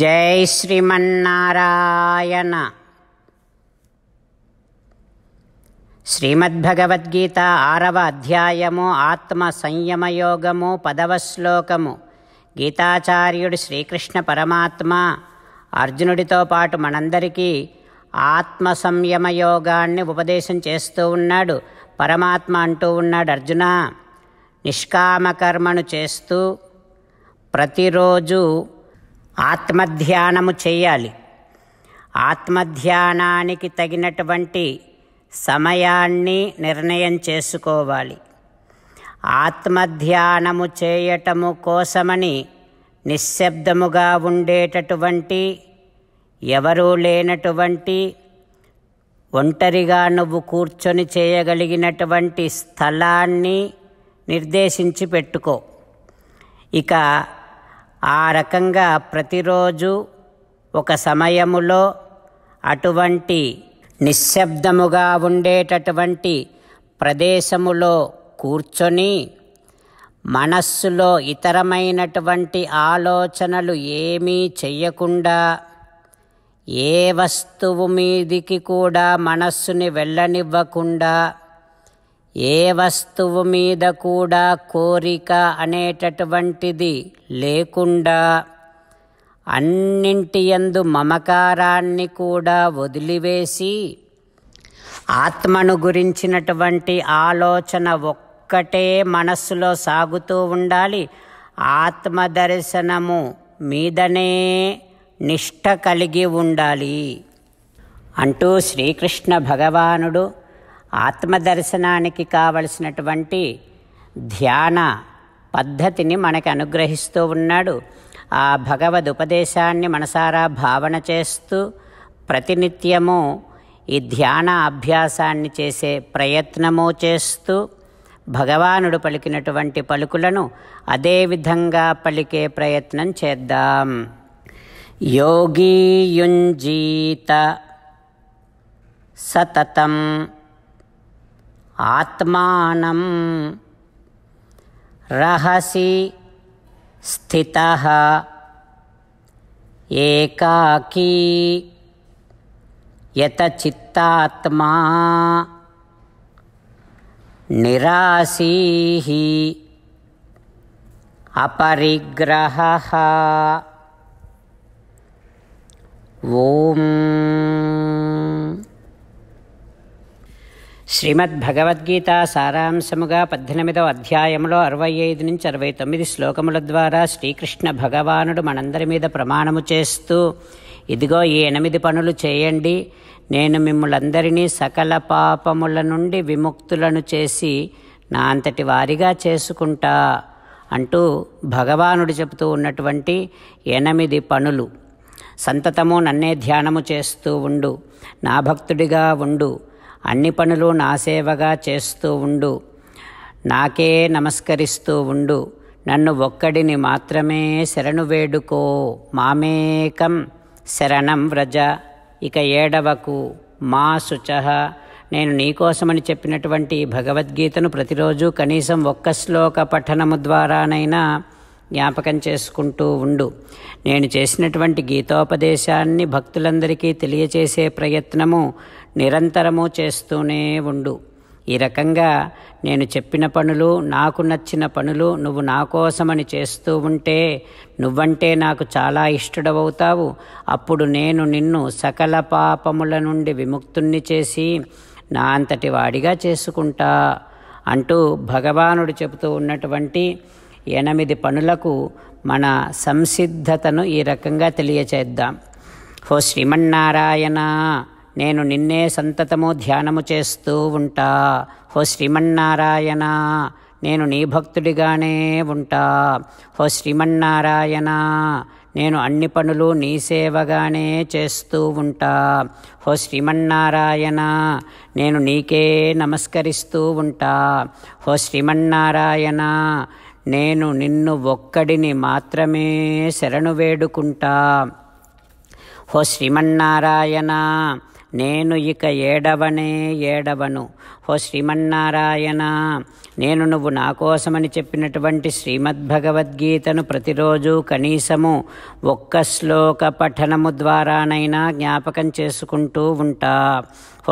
జై శ్రీమన్నారాయణ శ్రీమద్భగవద్గీత ఆరవ అధ్యాయము ఆత్మ సంయమయోగము పదవ శ్లోకము గీతాచార్యుడు శ్రీకృష్ణ పరమాత్మ అర్జునుడితో పాటు మనందరికీ ఆత్మ సంయమ యోగాన్ని ఉపదేశం చేస్తూ ఉన్నాడు పరమాత్మ అంటూ ఉన్నాడు అర్జున నిష్కామకర్మను చేస్తూ ప్రతిరోజు ఆత్మధ్యానము చేయాలి ఆత్మధ్యానానికి తగినటువంటి సమయాన్ని నిర్ణయం చేసుకోవాలి ఆత్మధ్యానము చేయటము కోసమని నిశ్శబ్దముగా ఉండేటటువంటి ఎవరూ లేనటువంటి ఒంటరిగా నువ్వు కూర్చొని చేయగలిగినటువంటి స్థలాన్ని నిర్దేశించి పెట్టుకో ఇక ఆ రకంగా ప్రతిరోజు ఒక సమయములో అటువంటి నిశ్శబ్దముగా ఉండేటటువంటి ప్రదేశములో కూర్చొని మనస్సులో ఇతరమైనటువంటి ఆలోచనలు ఏమీ చెయ్యకుండా ఏ వస్తువు మీదికి కూడా మనస్సుని వెళ్ళనివ్వకుండా ఏ వస్తువు మీద కూడా కోరిక అనేటటువంటిది లేకుండా అన్నింటి యందు మమకారాన్ని కూడా వదిలివేసి ఆత్మను గురించినటువంటి ఆలోచన ఒక్కటే మనస్సులో సాగుతూ ఉండాలి ఆత్మ దర్శనము మీదనే నిష్ట కలిగి ఉండాలి అంటూ శ్రీకృష్ణ భగవానుడు ఆత్మదర్శనానికి కావలసినటువంటి ధ్యాన పద్ధతిని మనకి అనుగ్రహిస్తూ ఉన్నాడు ఆ భగవద్ ఉపదేశాన్ని మనసారా భావన చేస్తూ ప్రతినిత్యము ఈ ధ్యాన అభ్యాసాన్ని చేసే ప్రయత్నము చేస్తూ భగవానుడు పలికినటువంటి పలుకులను అదే విధంగా పలికే ప్రయత్నం చేద్దాం యోగీయుంజీత సతతం आत्मानं रहसि स्थितः एकाकी यतचित्तात्मा निरासीः अपरिग्रहः ॐ శ్రీమద్భగవద్గీత సారాంశముగా పద్దెనిమిదవ అధ్యాయంలో అరవై ఐదు నుంచి అరవై తొమ్మిది శ్లోకముల ద్వారా శ్రీకృష్ణ భగవానుడు మనందరి మీద ప్రమాణము చేస్తూ ఇదిగో ఈ ఎనిమిది పనులు చేయండి నేను మిమ్మలందరినీ సకల పాపముల నుండి విముక్తులను చేసి నా అంతటి వారిగా చేసుకుంటా అంటూ భగవానుడు చెబుతూ ఉన్నటువంటి ఎనిమిది పనులు సంతతము నన్నే ధ్యానము చేస్తూ ఉండు నా భక్తుడిగా ఉండు అన్ని పనులు నా సేవగా చేస్తూ ఉండు నాకే నమస్కరిస్తూ ఉండు నన్ను ఒక్కడిని మాత్రమే శరణు వేడుకో మామేకం శరణం వ్రజ ఇక ఏడవకు మా శుచ నేను నీకోసమని చెప్పినటువంటి భగవద్గీతను ప్రతిరోజు కనీసం ఒక్క శ్లోక పఠనము ద్వారానైనా జ్ఞాపకం చేసుకుంటూ ఉండు నేను చేసినటువంటి గీతోపదేశాన్ని భక్తులందరికీ తెలియచేసే ప్రయత్నము నిరంతరము చేస్తూనే ఉండు ఈ రకంగా నేను చెప్పిన పనులు నాకు నచ్చిన పనులు నువ్వు నా కోసమని చేస్తూ ఉంటే నువ్వంటే నాకు చాలా ఇష్టడవుతావు అప్పుడు నేను నిన్ను సకల పాపముల నుండి విముక్తుణ్ణి చేసి నా అంతటి వాడిగా చేసుకుంటా అంటూ భగవానుడు చెబుతూ ఉన్నటువంటి ఎనిమిది పనులకు మన సంసిద్ధతను ఈ రకంగా తెలియచేద్దాం ఓ శ్రీమన్నారాయణ నేను నిన్నే సంతతము ధ్యానము చేస్తూ ఉంటా హో శ్రీమన్నారాయణ నేను నీ భక్తుడిగానే ఉంటా హో శ్రీమన్నారాయణ నేను అన్ని పనులు నీ సేవగానే చేస్తూ ఉంటా హో శ్రీమన్నారాయణ నేను నీకే నమస్కరిస్తూ ఉంటా హో శ్రీమన్నారాయణ నేను నిన్ను ఒక్కడిని మాత్రమే శరణు వేడుకుంటా హో శ్రీమన్నారాయణ నేను ఇక ఏడవనే ఏడవను ఓ శ్రీమన్నారాయణ నేను నువ్వు నా కోసమని చెప్పినటువంటి శ్రీమద్భగవద్గీతను ప్రతిరోజు కనీసము ఒక్క శ్లోక పఠనము ద్వారానైనా జ్ఞాపకం చేసుకుంటూ ఉంటా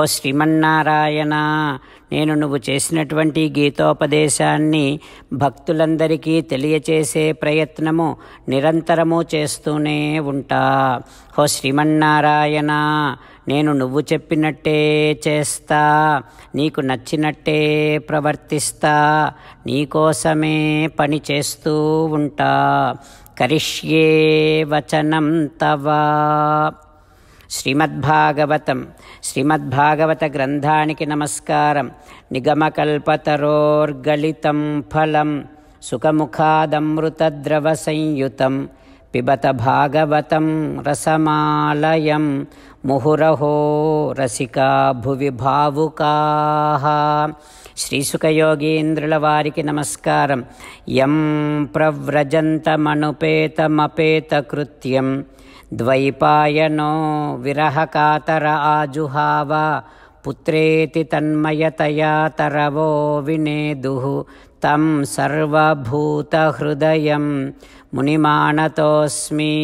ఓ శ్రీమన్నారాయణ నేను నువ్వు చేసినటువంటి గీతోపదేశాన్ని భక్తులందరికీ తెలియచేసే ప్రయత్నము నిరంతరము చేస్తూనే ఉంటా ఓ శ్రీమన్నారాయణ నేను నువ్వు చెప్పినట్టే చేస్తా నీకు నచ్చినట్టే ప్రవర్తిస్తా నీకోసమే పని చేస్తూ ఉంటా కరిష్యే వచనం తవా శ్రీమద్భాగవతం శ్రీమద్భాగవత గ్రంథానికి నమస్కారం నిగమకల్పతరోర్గలితం ఫలం సుఖముఖాదమృతద్రవ సంయుతం पिबत भागवतं रसमालयं मुहुरहो रसिका भुवि भावुकाः श्रीशुकयोगीन्द्रुलवारिके नमस्कारं यं प्रव्रजन्तमनुपेतमपेतकृत्यं द्वैपायनो विरहकातर आजुहाव पुत्रेति तन्मयतया तरवो विनेदुः तं सर्वभूतहृदयम् మునిమానతోస్మి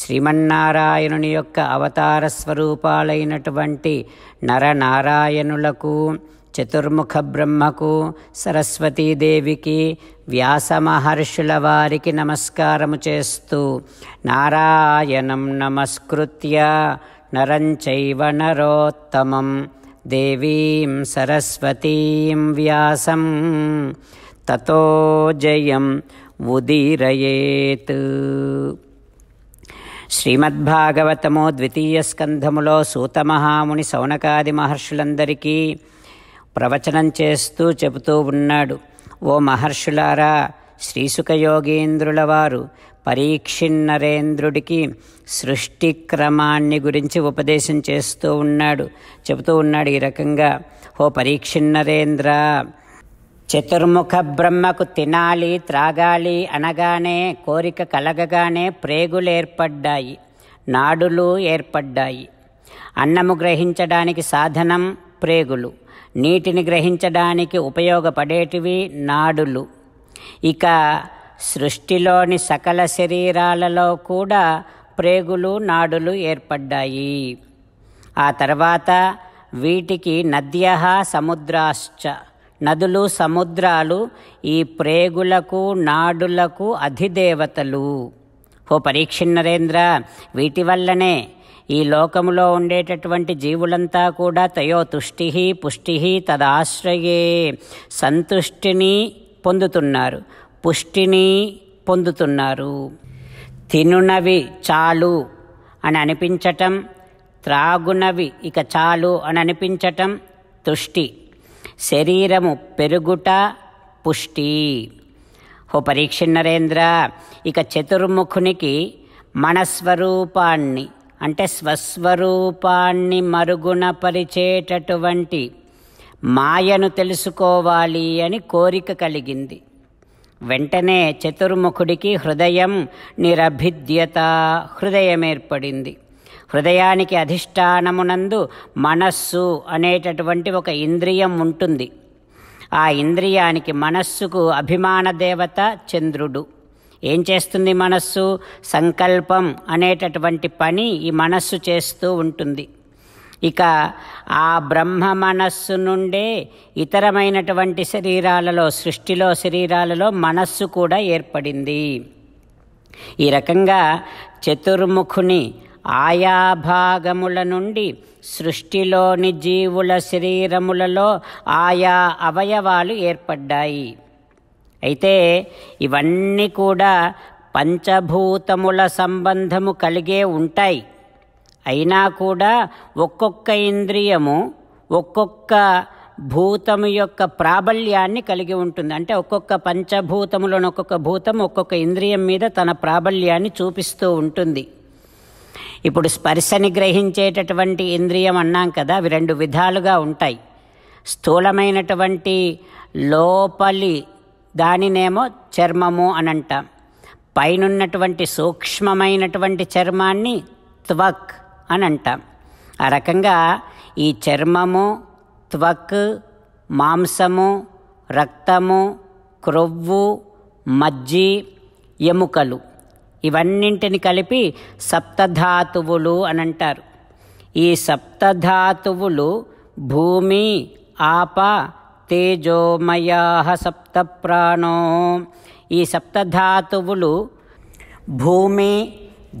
శ్రీమన్నారాయణుని యొక్క అవతార స్వరూపాలైనటువంటి నరనారాయణులకు చతుర్ముఖ బ్రహ్మకు సరస్వతీదేవికి వ్యాసమహర్షుల వారికి నమస్కారము చేస్తూ నారాయణం నమస్కృత్య నరంచైవ నరోత్తమం దేవీం సరస్వతీం వ్యాసం తతో జయం ఉదీరయేత్ శ్రీమద్భాగవతము ద్వితీయ స్కంధములో సూతమహాముని సౌనకాది మహర్షులందరికీ ప్రవచనం చేస్తూ చెబుతూ ఉన్నాడు ఓ మహర్షులారా శ్రీసుఖ యోగేంద్రుల వారు పరీక్షిన్నరేంద్రుడికి సృష్టి క్రమాన్ని గురించి ఉపదేశం చేస్తూ ఉన్నాడు చెబుతూ ఉన్నాడు ఈ రకంగా ఓ పరీక్షిన్నరేంద్ర చతుర్ముఖ బ్రహ్మకు తినాలి త్రాగాలి అనగానే కోరిక కలగగానే ప్రేగులు ఏర్పడ్డాయి నాడులు ఏర్పడ్డాయి అన్నము గ్రహించడానికి సాధనం ప్రేగులు నీటిని గ్రహించడానికి ఉపయోగపడేటివి నాడులు ఇక సృష్టిలోని సకల శరీరాలలో కూడా ప్రేగులు నాడులు ఏర్పడ్డాయి ఆ తర్వాత వీటికి నద్య సముద్రాశ్చ నదులు సముద్రాలు ఈ ప్రేగులకు నాడులకు అధిదేవతలు ఓ పరీక్ష నరేంద్ర వీటి వల్లనే ఈ లోకములో ఉండేటటువంటి జీవులంతా కూడా తయో తుష్టి పుష్టి తదాశ్రయే సంతుష్టిని పొందుతున్నారు పుష్టిని పొందుతున్నారు తినునవి చాలు అని అనిపించటం త్రాగునవి ఇక చాలు అని అనిపించటం తుష్టి శరీరము పెరుగుట పుష్టి ఓ పరీక్ష నరేంద్ర ఇక చతుర్ముఖునికి మనస్వరూపాన్ని అంటే స్వస్వరూపాన్ని మరుగున పరిచేటటువంటి మాయను తెలుసుకోవాలి అని కోరిక కలిగింది వెంటనే చతుర్ముఖుడికి హృదయం నిరభిద్యత హృదయం ఏర్పడింది హృదయానికి అధిష్టానమునందు మనస్సు అనేటటువంటి ఒక ఇంద్రియం ఉంటుంది ఆ ఇంద్రియానికి మనస్సుకు అభిమాన దేవత చంద్రుడు ఏం చేస్తుంది మనస్సు సంకల్పం అనేటటువంటి పని ఈ మనస్సు చేస్తూ ఉంటుంది ఇక ఆ బ్రహ్మ మనస్సు నుండే ఇతరమైనటువంటి శరీరాలలో సృష్టిలో శరీరాలలో మనస్సు కూడా ఏర్పడింది ఈ రకంగా చతుర్ముఖుని ఆయా భాగముల నుండి సృష్టిలోని జీవుల శరీరములలో ఆయా అవయవాలు ఏర్పడ్డాయి అయితే ఇవన్నీ కూడా పంచభూతముల సంబంధము కలిగే ఉంటాయి అయినా కూడా ఒక్కొక్క ఇంద్రియము ఒక్కొక్క భూతము యొక్క ప్రాబల్యాన్ని కలిగి ఉంటుంది అంటే ఒక్కొక్క పంచభూతములను ఒక్కొక్క భూతం ఒక్కొక్క ఇంద్రియం మీద తన ప్రాబల్యాన్ని చూపిస్తూ ఉంటుంది ఇప్పుడు స్పర్శని గ్రహించేటటువంటి ఇంద్రియం అన్నాం కదా అవి రెండు విధాలుగా ఉంటాయి స్థూలమైనటువంటి లోపలి దానినేమో చర్మము అని అంటాం పైనున్నటువంటి సూక్ష్మమైనటువంటి చర్మాన్ని త్వక్ అని అంటాం ఆ రకంగా ఈ చర్మము త్వక్ మాంసము రక్తము క్రొవ్వు మజ్జి ఎముకలు ఇవన్నింటిని కలిపి సప్తధాతువులు అని అంటారు ఈ సప్తధాతువులు భూమి ఆప తేజోమయా సప్త ప్రాణో ఈ సప్తధాతువులు భూమి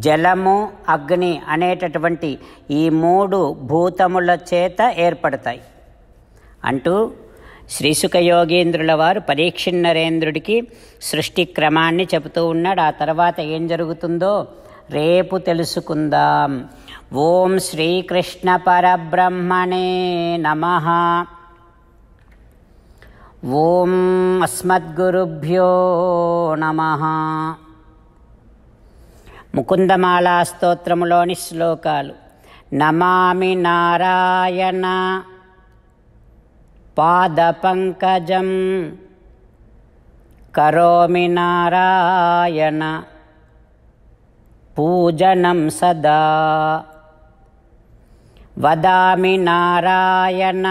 జలము అగ్ని అనేటటువంటి ఈ మూడు భూతముల చేత ఏర్పడతాయి అంటూ శ్రీసుఖయోగేంద్రుల యోగేంద్రుల వారు పరీక్షిన్నరేంద్రుడికి నరేంద్రుడికి సృష్టి క్రమాన్ని చెబుతూ ఉన్నాడు ఆ తర్వాత ఏం జరుగుతుందో రేపు తెలుసుకుందాం ఓం శ్రీకృష్ణ పరబ్రహ్మణే నమ ఓం అస్మద్గురుభ్యో నమ ముకుందమాలా స్తోత్రములోని శ్లోకాలు నమామి నారాయణ पादपङ्कजं करोमि नारायण पूजनं सदा वदामि नारायण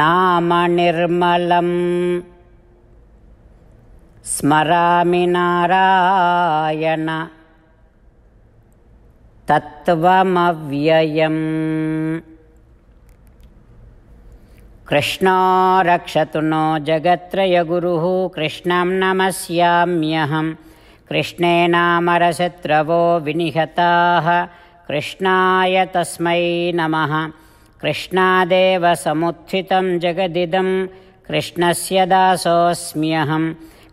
नामनिर्मलं स्मरामि नारायण तत्त्वमव्ययम् कृष्णो रक्षतु नो जगत्र गुरुः कृष्णं नमस्याम्यहं कृष्णे विनिहताः कृष्णाय तस्मै नमः कृष्णादेव समुत्थितं जगदिदं कृष्णस्य दासोऽस्म्यहं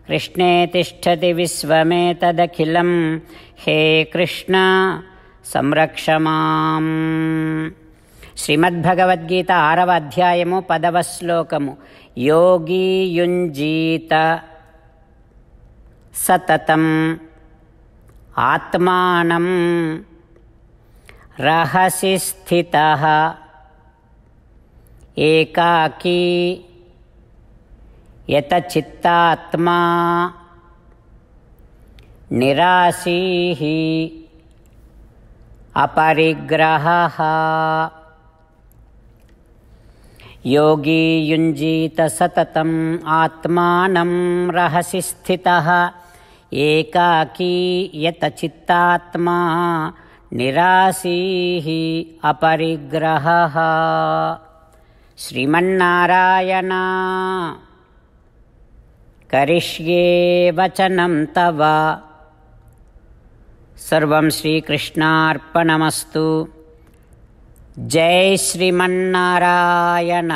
कृष्णे तिष्ठति विश्वमेतदखिलं हे कृष्ण संरक्ष माम् శ్రీమద్భగవద్గీత ఆరవ అధ్యాయము పదవ శ్లోకము యోగీయుంజీత సతతం ఆత్మానం రహసి స్థిత ఏకాకీ యతచిత్తాత్మా నిరాశీ అపరిగ్రహ योगी सततम् आत्मानं रहसि स्थितः एकाकी यतचित्तात्मा निरासीः अपरिग्रहः श्रीमन्नारायणा करिष्ये वचनं तव सर्वं श्रीकृष्णार्पणमस्तु जय श्रीमन्नारायण